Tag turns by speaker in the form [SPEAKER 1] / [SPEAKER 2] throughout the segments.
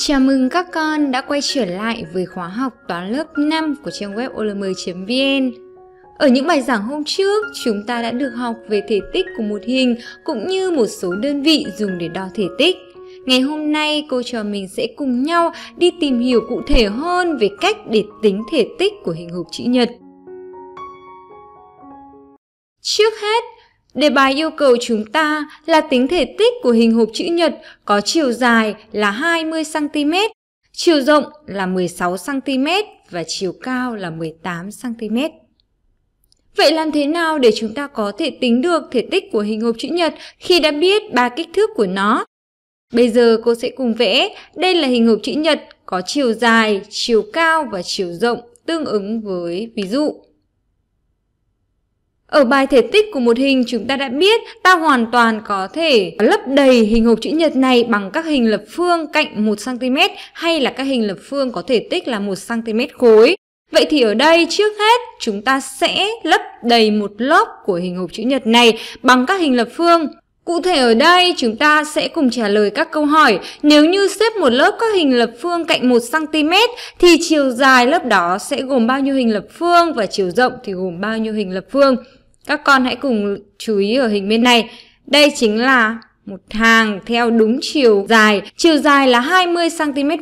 [SPEAKER 1] Chào mừng các con đã quay trở lại với khóa học toán lớp 5 của trang web olm.vn. Ở những bài giảng hôm trước, chúng ta đã được học về thể tích của một hình cũng như một số đơn vị dùng để đo thể tích. Ngày hôm nay, cô trò mình sẽ cùng nhau đi tìm hiểu cụ thể hơn về cách để tính thể tích của hình hộp chữ nhật. Trước hết, Đề bài yêu cầu chúng ta là tính thể tích của hình hộp chữ nhật có chiều dài là 20cm, chiều rộng là 16cm và chiều cao là 18cm. Vậy làm thế nào để chúng ta có thể tính được thể tích của hình hộp chữ nhật khi đã biết ba kích thước của nó? Bây giờ cô sẽ cùng vẽ, đây là hình hộp chữ nhật có chiều dài, chiều cao và chiều rộng tương ứng với ví dụ. Ở bài thể tích của một hình chúng ta đã biết ta hoàn toàn có thể lấp đầy hình hộp chữ nhật này bằng các hình lập phương cạnh 1cm hay là các hình lập phương có thể tích là 1cm khối. Vậy thì ở đây trước hết chúng ta sẽ lấp đầy một lớp của hình hộp chữ nhật này bằng các hình lập phương. Cụ thể ở đây chúng ta sẽ cùng trả lời các câu hỏi nếu như xếp một lớp các hình lập phương cạnh 1cm thì chiều dài lớp đó sẽ gồm bao nhiêu hình lập phương và chiều rộng thì gồm bao nhiêu hình lập phương. Các con hãy cùng chú ý ở hình bên này. Đây chính là một hàng theo đúng chiều dài. Chiều dài là 20cm.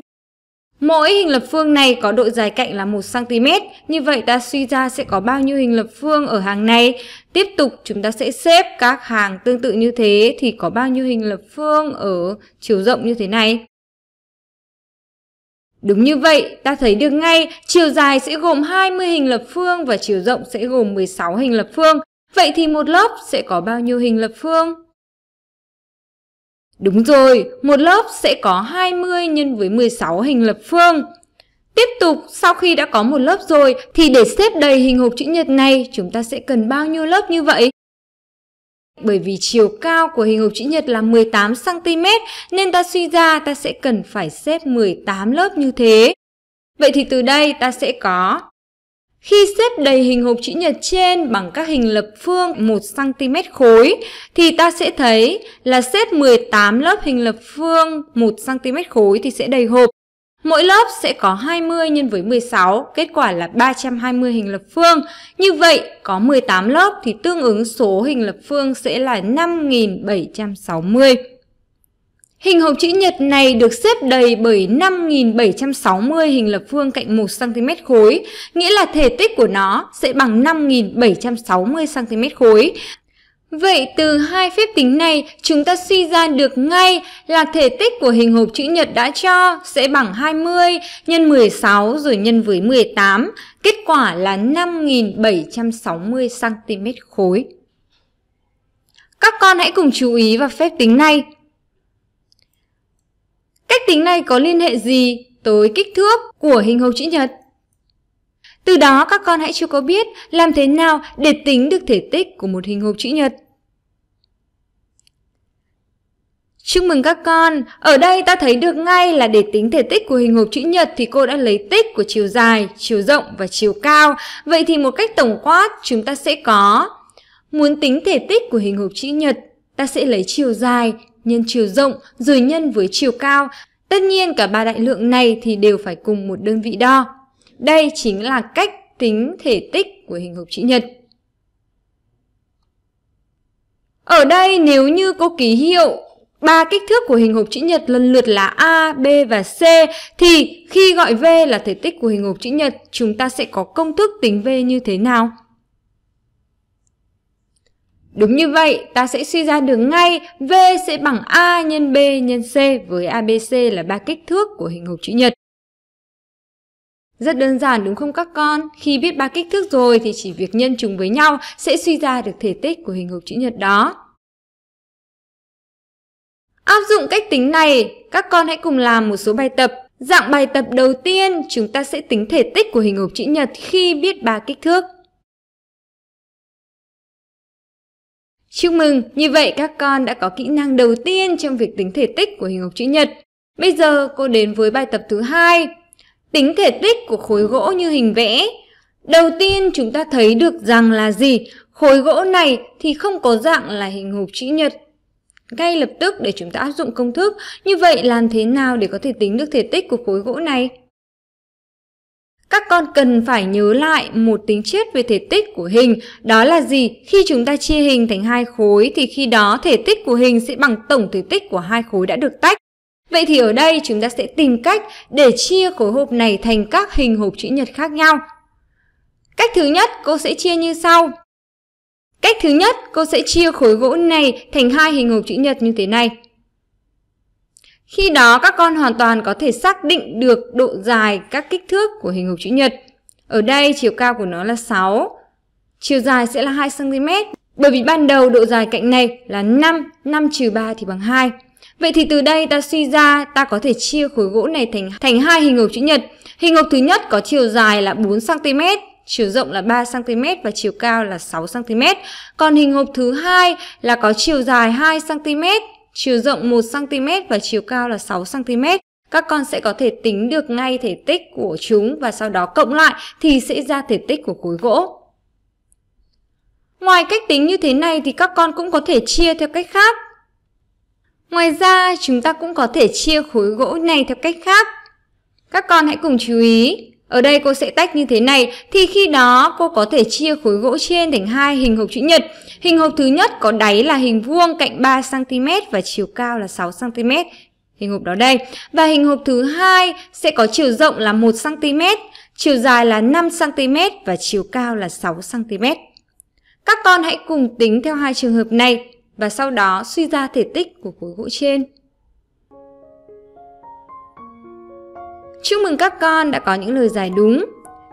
[SPEAKER 1] Mỗi hình lập phương này có độ dài cạnh là 1cm. Như vậy ta suy ra sẽ có bao nhiêu hình lập phương ở hàng này. Tiếp tục chúng ta sẽ xếp các hàng tương tự như thế thì có bao nhiêu hình lập phương ở chiều rộng như thế này. Đúng như vậy, ta thấy được ngay chiều dài sẽ gồm 20 hình lập phương và chiều rộng sẽ gồm 16 hình lập phương. Vậy thì một lớp sẽ có bao nhiêu hình lập phương? Đúng rồi, một lớp sẽ có 20 nhân với 16 hình lập phương. Tiếp tục, sau khi đã có một lớp rồi thì để xếp đầy hình hộp chữ nhật này, chúng ta sẽ cần bao nhiêu lớp như vậy? Bởi vì chiều cao của hình hộp chữ nhật là 18cm nên ta suy ra ta sẽ cần phải xếp 18 lớp như thế. Vậy thì từ đây ta sẽ có khi xếp đầy hình hộp chữ nhật trên bằng các hình lập phương 1cm khối thì ta sẽ thấy là xếp 18 lớp hình lập phương 1cm khối thì sẽ đầy hộp. Mỗi lớp sẽ có 20 nhân với 16, kết quả là 320 hình lập phương. Như vậy, có 18 lớp thì tương ứng số hình lập phương sẽ là 5760. Hình hộp chữ nhật này được xếp đầy bởi 5.760 hình lập phương cạnh 1cm khối, nghĩa là thể tích của nó sẽ bằng 5.760cm khối. Vậy từ hai phép tính này, chúng ta suy ra được ngay là thể tích của hình hộp chữ nhật đã cho sẽ bằng 20 nhân 16 rồi nhân với 18, kết quả là 5.760cm khối. Các con hãy cùng chú ý vào phép tính này. Cách tính này có liên hệ gì tới kích thước của hình hộp chữ nhật? Từ đó các con hãy chưa có biết làm thế nào để tính được thể tích của một hình hộp chữ nhật. Chúc mừng các con, ở đây ta thấy được ngay là để tính thể tích của hình hộp chữ nhật thì cô đã lấy tích của chiều dài, chiều rộng và chiều cao. Vậy thì một cách tổng quát chúng ta sẽ có. Muốn tính thể tích của hình hộp chữ nhật, ta sẽ lấy chiều dài nhân chiều rộng rồi nhân với chiều cao. Tất nhiên cả ba đại lượng này thì đều phải cùng một đơn vị đo. Đây chính là cách tính thể tích của hình hộp chữ nhật. Ở đây nếu như cô ký hiệu ba kích thước của hình hộp chữ nhật lần lượt là A, B và C thì khi gọi V là thể tích của hình hộp chữ nhật chúng ta sẽ có công thức tính V như thế nào? Đúng như vậy, ta sẽ suy ra được ngay V sẽ bằng A nhân B nhân C với ABC là ba kích thước của hình hộp chữ nhật. Rất đơn giản đúng không các con? Khi biết ba kích thước rồi thì chỉ việc nhân chúng với nhau sẽ suy ra được thể tích của hình hộp chữ nhật đó. Áp dụng cách tính này, các con hãy cùng làm một số bài tập. Dạng bài tập đầu tiên, chúng ta sẽ tính thể tích của hình hộp chữ nhật khi biết ba kích thước. Chúc mừng, như vậy các con đã có kỹ năng đầu tiên trong việc tính thể tích của hình hộp chữ nhật. Bây giờ cô đến với bài tập thứ hai, tính thể tích của khối gỗ như hình vẽ. Đầu tiên chúng ta thấy được rằng là gì? Khối gỗ này thì không có dạng là hình hộp chữ nhật. Ngay lập tức để chúng ta áp dụng công thức, như vậy làm thế nào để có thể tính được thể tích của khối gỗ này? Các con cần phải nhớ lại một tính chất về thể tích của hình, đó là gì? Khi chúng ta chia hình thành hai khối thì khi đó thể tích của hình sẽ bằng tổng thể tích của hai khối đã được tách. Vậy thì ở đây chúng ta sẽ tìm cách để chia khối hộp này thành các hình hộp chữ nhật khác nhau. Cách thứ nhất cô sẽ chia như sau. Cách thứ nhất cô sẽ chia khối gỗ này thành hai hình hộp chữ nhật như thế này. Khi đó các con hoàn toàn có thể xác định được độ dài các kích thước của hình hộp chữ nhật. Ở đây chiều cao của nó là 6, chiều dài sẽ là 2cm. Bởi vì ban đầu độ dài cạnh này là 5, 5 trừ 3 thì bằng 2. Vậy thì từ đây ta suy ra ta có thể chia khối gỗ này thành thành hai hình hộp chữ nhật. Hình hộp thứ nhất có chiều dài là 4cm, chiều rộng là 3cm và chiều cao là 6cm. Còn hình hộp thứ hai là có chiều dài 2cm, chiều rộng 1cm và chiều cao là 6cm. Các con sẽ có thể tính được ngay thể tích của chúng và sau đó cộng lại thì sẽ ra thể tích của khối gỗ. Ngoài cách tính như thế này thì các con cũng có thể chia theo cách khác. Ngoài ra, chúng ta cũng có thể chia khối gỗ này theo cách khác. Các con hãy cùng chú ý. Ở đây cô sẽ tách như thế này thì khi đó cô có thể chia khối gỗ trên thành hai hình hộp chữ nhật. Hình hộp thứ nhất có đáy là hình vuông cạnh 3cm và chiều cao là 6cm. Hình hộp đó đây. Và hình hộp thứ hai sẽ có chiều rộng là 1cm, chiều dài là 5cm và chiều cao là 6cm. Các con hãy cùng tính theo hai trường hợp này và sau đó suy ra thể tích của khối gỗ trên. Chúc mừng các con đã có những lời giải đúng.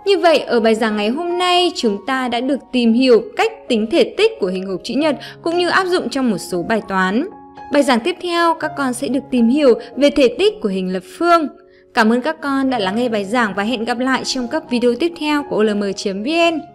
[SPEAKER 1] Như vậy, ở bài giảng ngày hôm nay, chúng ta đã được tìm hiểu cách tính thể tích của hình hộp chữ nhật cũng như áp dụng trong một số bài toán. Bài giảng tiếp theo, các con sẽ được tìm hiểu về thể tích của hình lập phương. Cảm ơn các con đã lắng nghe bài giảng và hẹn gặp lại trong các video tiếp theo của olm.vn.